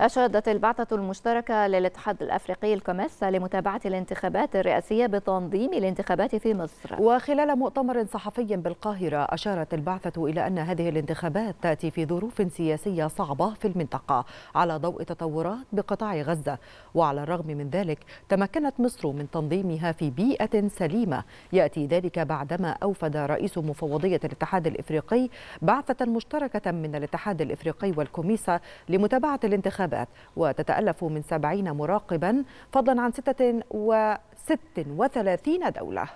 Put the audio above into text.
أشادت البعثة المشتركة للاتحاد الأفريقي الكوميسا لمتابعة الانتخابات الرئاسية بتنظيم الانتخابات في مصر وخلال مؤتمر صحفي بالقاهرة أشارت البعثة إلى أن هذه الانتخابات تأتي في ظروف سياسية صعبة في المنطقة على ضوء تطورات بقطاع غزة وعلى الرغم من ذلك تمكنت مصر من تنظيمها في بيئة سليمة يأتي ذلك بعدما أوفد رئيس مفوضية الاتحاد الإفريقي بعثة مشتركة من الاتحاد الإفريقي والكوميسا لمتابعة الانتخابات الانتخابات وتتألف من 70 مراقبا فضلا عن 36 دولة